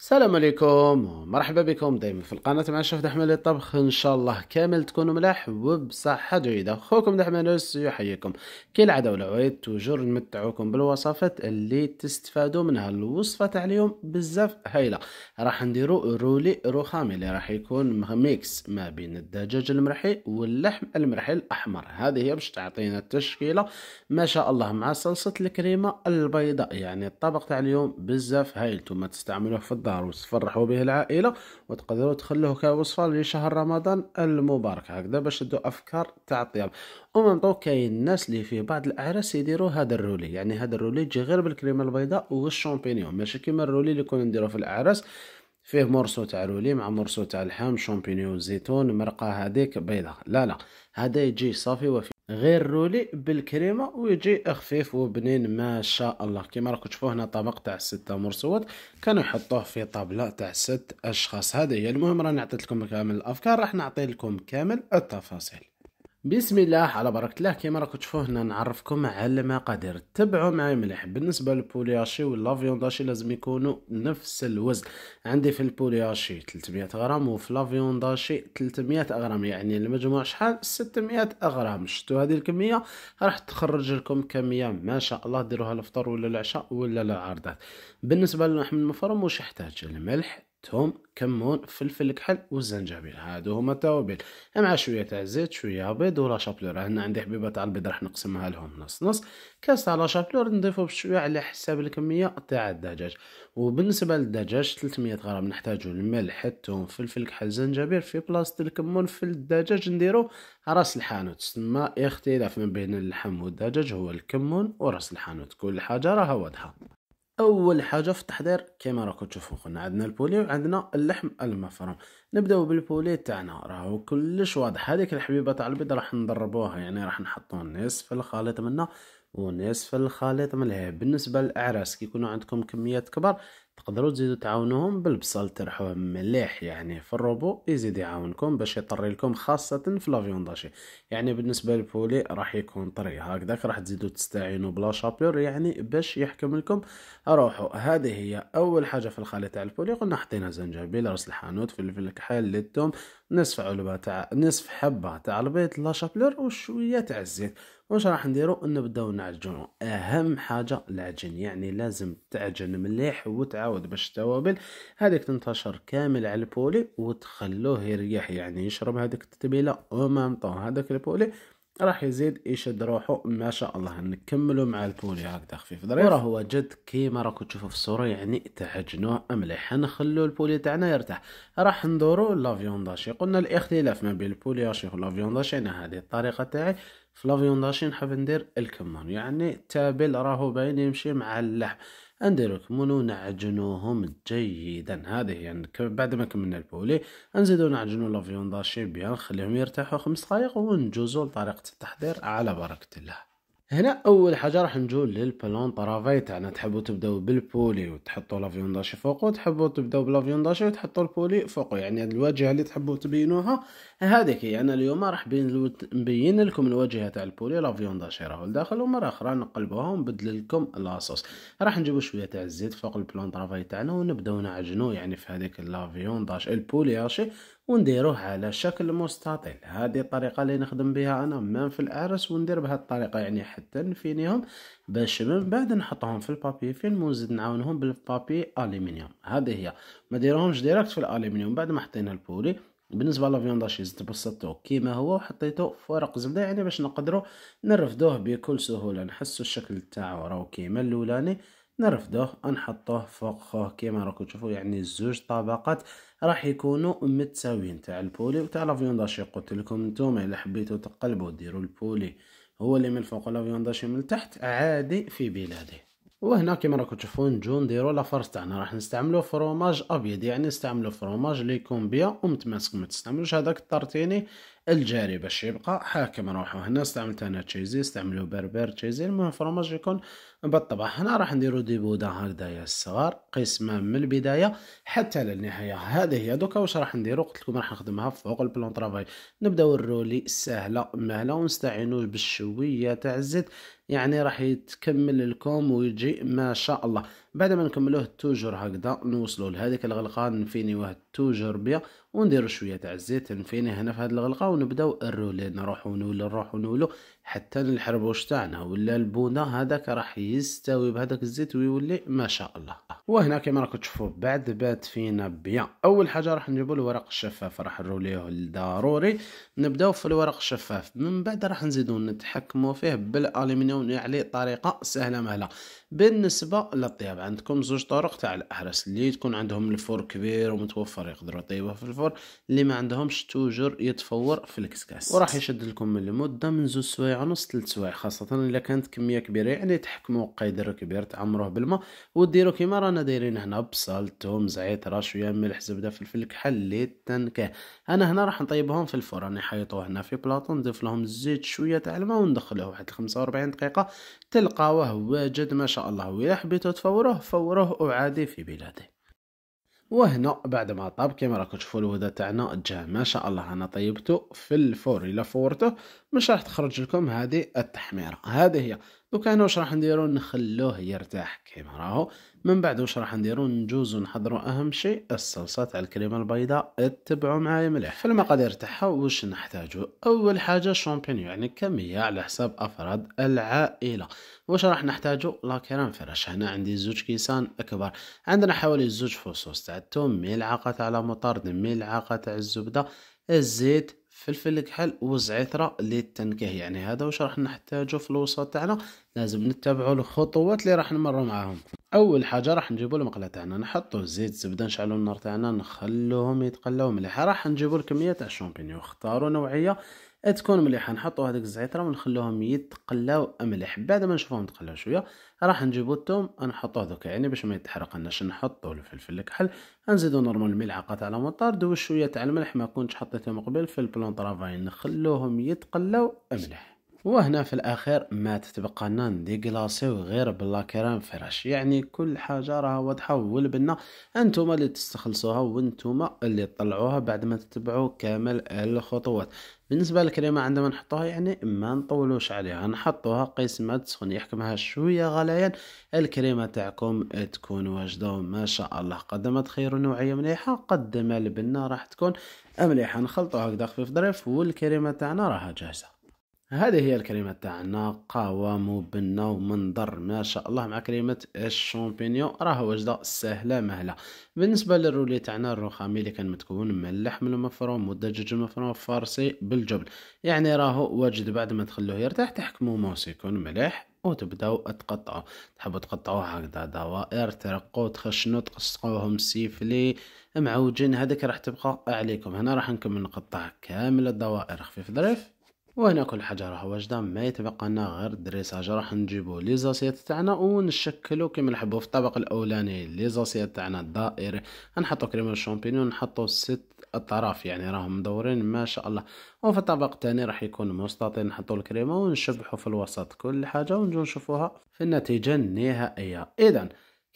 السلام عليكم ومرحبا بكم دائما في القناة مع شيف دحمان للطبخ ان شاء الله كامل تكونوا ملاح وبصحة جيدة اخوكم دحمانوس يحييكم كالعادة والعويد توجور نمتعوكم بالوصفات اللي تستفادوا منها الوصفة تاع اليوم بزاف هايلة راح نديرو رولي رخامي اللي راح يكون ميكس ما بين الدجاج المرحي واللحم المرحي الاحمر هذه هي باش تعطينا التشكيلة ما شاء الله مع صلصة الكريمة البيضاء يعني الطبق تاع اليوم بزاف هايل نتوما تستعملوه في الدار الدار وتفرحوا به العائلة وتقدروا تخلوه كوصفة لشهر رمضان المبارك هكذا باش تدو أفكار تاع الطياب ومن طو كاين الناس اللي في بعض الأعراس يديروا هذا الرولي يعني هذا الرولي يجي غير بالكريمة البيضاء والشامبينيون ماشي كيما الرولي اللي كنا نديرو في الأعراس فيه مرسو تاع رولي مع مرسو تاع اللحم شامبينيون زيتون مرقة هذيك بيضاء لا لا هذا يجي صافي وفي غير رولي بالكريمه ويجي خفيف وبنين ما شاء الله كما راكم تشوفوا هنا طبق تاع ستة مرصود كانوا يحطوه في طابله تاع ست اشخاص هذه هي المهم راني عطيت لكم كامل الافكار راح نعطي لكم كامل التفاصيل بسم الله على بركة الله كيما راكم تشوفوا هنا نعرفكم على المقادير تبعوا معايا مليح بالنسبة للبولياشي واللافيونداشي لازم يكونوا نفس الوزن عندي في البولياشي 300 غرام وفي لافيونداشي 300 غرام يعني المجموع شحال 600 غرام شتو هذه الكمية راح تخرج لكم كمية ما شاء الله ديروها الفطر ولا العشاء ولا العرضات بالنسبة للحم المفروم واش يحتاج الملح ثوم كمون فلفل كحل والزنجبيل هادو هما التوابل مع شويه تاع زيت شويه بيض ولا شابلور هنا عندي حبيبه تاع البيض راح نقسمها لهم نص نص كاس تاع لا شابلور نضيفو بشويه على حساب الكميه تاع الدجاج وبالنسبه للدجاج 300 غرام نحتاجو الملح الثوم فلفل كحل زنجبيل في بلاصه الكمون في الدجاج نديرو راس الحانوت تسمى اختلاف ما بين اللحم والدجاج هو الكمون وراس الحانوت كل حاجه راها واضحه اول حاجه في التحضير كما راكم تشوفوا قلنا عندنا البولي وعندنا اللحم المفروم نبداو بالبولي تاعنا راهو كلش واضح هذيك الحبيبه تاع البيض راح نضربوها يعني راح نحطو نصف الخليط منها ونصف الخليط من بالنسبه للاعراس كي يكونوا عندكم كميات كبار تقدروا تزيدوا تعاونوهم بالبصل ترحوه مليح يعني في الروبو يزيد يعاونكم باش يطري لكم خاصة في لافيون داشي يعني بالنسبة للبولي راح يكون طري هكذاك راح تزيدوا تستعينوا بلا شابير يعني باش يحكم لكم روحو هذه هي أول حاجة في الخليط تاع البولي قلنا حطينا زنجبيل راس الحانوت فلفل الكحل للثوم نصف علبة تاع نصف حبة تاع البيض لا شابيور وشوية تاع الزيت واش راح نديرو نبداو نعجنو أهم حاجة العجن يعني لازم تعجن مليح وتعاون عاود باش التوابل هذيك تنتشر كامل على البولي وتخلوه يريح يعني يشرب هذيك التتبيله ومام طون هذاك البولي راح يزيد يشد روحو ما شاء الله نكملو مع البولي هكذا خفيف دري وراه هو جد كيما راكم تشوفوا في الصوره يعني تعجنوه مليح نخلو البولي تاعنا يرتاح راح ندورو لافيونداشي قلنا الاختلاف ما بين البولي اشي والافيون داشي انا هذه الطريقه تاعي في لافيونداشي نحب ندير الكمون يعني التابل راهو باين يمشي مع اللحم نديرو ونعجنوهم جيدا هذه هي يعني بعد ما كملنا البولي نزيدو نعجنو داشي بيان نخليهم يرتاحو خمس دقائق ونجوزو لطريقه التحضير على بركه الله هنا اول حاجه راح نجو للبلون طرافاي تاعنا تحبوا تبداو بالبولي وتحطوا لافيون داشي فوقو تحبوا تبداو بلافيون داشي وتحطوا البولي فوقو يعني هاد الواجهه اللي تحبوا تبينوها هذيك يعني اليوم راح نبين لكم الواجهه تاع البولي لافيون داشي راهو لداخل ومره اخرى نقلبوها ونبدل لكم لاصوص راح نجيبوا شويه تاع الزيت فوق البلون طرافاي تاعنا ونبداو نعجنو يعني في هذيك لافيون داشي البولي هاشي ونديروه على شكل مستطيل هذه الطريقه اللي نخدم بها انا ميم في العرس وندير بهذه الطريقه يعني حتى نفينيهم باش من بعد نحطهم في البابي فيلم ونزيد نعاونهم بالبابي الومنيوم هذه هي ما ديروهمش ديريكت في الالومنيوم بعد ما حطينا البولي بالنسبه لافيونداشيز تبسطوه كيما هو وحطيته فرق زبده يعني باش نقدروا نرفدوه بكل سهوله نحسو الشكل تاعو راهو كيما الاولاني نرفضوه نحطوه فوق كيما راكم تشوفوا يعني الزوج طبقات راح يكونوا متساويين تاع البولي وتاع لا فيونداشي قلت لكم نتوما الا حبيتوا تقلبوا ديروا البولي هو اللي من فوق لا فيونداشي من تحت عادي في بلادي وهنا كيما راكم تشوفوا نجو نديرو لافارس تاعنا راح نستعملو فروماج ابيض يعني نستعملو فروماج لي كومبيا ومتماسك ما تستعملوش هذاك الطرطيني الجاري باش يبقى حاكم روحو هنا استعملت انا تشيزي استعملو بربر تشيزي المهم فرماج يكون بالطبع هنا راح نديرو دي بودا هكذايا الصغار قسمه من البدايه حتى للنهايه هذه هي دوكا واش راح نديرو قلت لكم راح نخدمها فوق البلون طرافاي نبداو الرولي سهله مهله ونستعينو بالشويه تاع الزيت يعني راح يتكمل لكم ويجي ما شاء الله بعد ما نكملوه توجور هكذا نوصلو لهذيك الغلقه نفينيوه توجور بها ونديرو شويه تاع الزيت نفيني هنا في هذه الغلقه ونبداو الرولي نروحو نولو نروحو نولو حتى الحربوش تاعنا ولا البونه هذاك راح يستوي بهذاك الزيت ويولي ما شاء الله وهنا كما راكم تشوفوا بعد بات فينا بيان اول حاجه راح نجيبوا الورق الشفاف راح نروليه ضروري نبداو في الورق الشفاف من بعد راح نزيدو نتحكموا فيه بالالومنيوم يعني طريقه سهله مهله بالنسبه للطياب عندكم زوج طرق تاع الاحرس اللي تكون عندهم الفور كبير ومتوفر يقدروا يطيبوه في الفور اللي ما عندهمش توجر يتفور في الكسكاس وراح يشد لكم المده من زوج سوايع ساعه ونص ثلاث سوايع خاصه الا كانت كميه كبيره يعني تحكموا قدر كبير تعمروه بالماء وديروا كيما رانا دايرين هنا بصل توم زعيط راه شويه ملح زبده فلفل كحل ليت تنكه انا هنا راح نطيبهم في الفرن نحيطوه هنا في بلاطو نضيف لهم الزيت شويه تاع الماء وندخلوه واحد 45 دقيقه تلقاوه واجد ما شاء الله ويا حبيتو تفوروه فوروه وعادي في بلادي وهنا بعد ما طاب كما راكم تشوفوا الوداد تاعنا جا ما شاء الله انا طيبته في الفور الا فورته مش راح تخرج لكم هذه التحميره هذه هي دوكا انا واش راح نديرو نخلوه يرتاح كيما راهو من بعد واش راح نديرو نجوزو نحضرو اهم شيء الصلصه تاع الكريمه البيضاء اتبعوا معايا مليح في المقادير تاعها واش نحتاجو اول حاجه شامبينيون يعني كميه على حساب افراد العائله واش راح نحتاجو لا كريم فريش هنا عندي زوج كيسان اكبر عندنا حوالي زوج فصوص تاع الثوم ملعقه تاع لا ملعقه تاع الزبده الزيت فلفل الكحل وزعتره للتنكه يعني هذا واش راح نحتاجو في الوسط تاعنا لازم نتبعو الخطوات اللي راح نمرو معاهم اول حاجه راح نجيبو المقله تاعنا نحطو زيت الزبده نشعلو النار تاعنا نخلوهم يتقلاو مليح راح نجيبو الكميه تاع الشامبينيون اختاروا نوعيه تكون مليحه نحطو هذيك الزعتر ونخلوهم يتقلاو مليح بعد ما نشوفهم تقلاو شويه راح نجيبو الثوم نحطوه دوك يعني باش ما يتحرقناش نحطو الفلفل الكحل نزيدو نورمال ملعقه تاع المطار دوز شويه تاع الملح ما كنتش حطيتهم قبل في البلون طرافاين نخلوهم يتقلاو مليح وهنا في الاخير ما تتبقى لنا نديكلاسيو غير بلا كرام فراش يعني كل حاجه راها واضحه والبنه انتم اللي تستخلصوها وانتم اللي تطلعوها بعد ما تتبعوا كامل الخطوات بالنسبه للكريمه عندما نحطوها يعني ما نطولوش عليها نحطوها قيس ما تسخن يحكمها شويه غليان الكريمه تاعكم تكون واجده ما شاء الله قد ما تخيروا نوعيه مليحه قد ما البنه راح تكون مليحه نخلطوها هكذا خفيف ظريف والكريمه تاعنا راها جاهزه هذه هي الكلمة تاعنا قوام بالنوم ومنظر ما شاء الله مع كلمة الشامبينيون راه وجدة سهلة مهلة بالنسبة للرولي تاعنا الرخامي اللي كان متكون من اللحم المفروم والدجاج المفروم فارسي بالجبل يعني راهو واجد بعد ما تخلوه يرتاح تحكمو موس يكون مليح وتبداو تقطعوا تحبوا تقطعوا هكذا دوائر ترقوا تخشنوا تقصقوهم سيفلي معوجين هذيك راح تبقى عليكم هنا راح نكمل نقطع كامل الدوائر خفيف ظريف وهنا كل حاجه راه واجده ما يتبقى لنا غير الدريساج راح نجيبو لي زاسيات تاعنا ونشكلو كيما نحبو في الطبق الاولاني لي زاسيات تاعنا الدائري نحطو كريمه الشامبينيون نحطو ست اطراف يعني راهم مدورين ما شاء الله وفي الطبق الثاني راح يكون مستطيل نحطو الكريمه ونشبحو في الوسط كل حاجه ونجو نشوفوها في النتيجه النهائيه اذا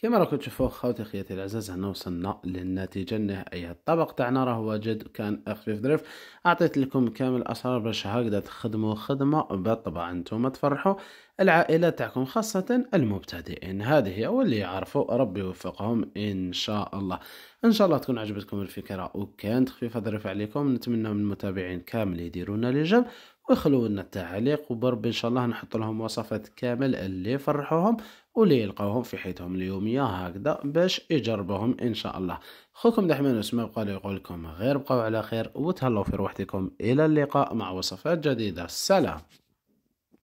كما راكم تشوفوا خاوتي خياتي العزاز هنا وصلنا للنتيجه النهائيه الطبق تاعنا راه هو جد كان خفيف ظريف اعطيت لكم كامل الاسرار باش هكذا تخدموا خدمه بالطبع انتم تفرحوا العائله تاعكم خاصه المبتدئين هذه هي واللي يعرفوا ربي يوفقهم ان شاء الله ان شاء الله تكون عجبتكم الفكره وكانت خفيفه ظريفه عليكم نتمنى من المتابعين كامل يديرونا لي ويخلو لنا التعليق وبربي ان شاء الله نحط لهم وصفات كامل اللي يفرحوهم واللي يلقاوهم في حياتهم اليوميه هكذا باش يجربوهم ان شاء الله خوكم دحمان اسماء بقى يقول لكم غير بقاو على خير وتهلاو في روحتكم الى اللقاء مع وصفات جديده سلام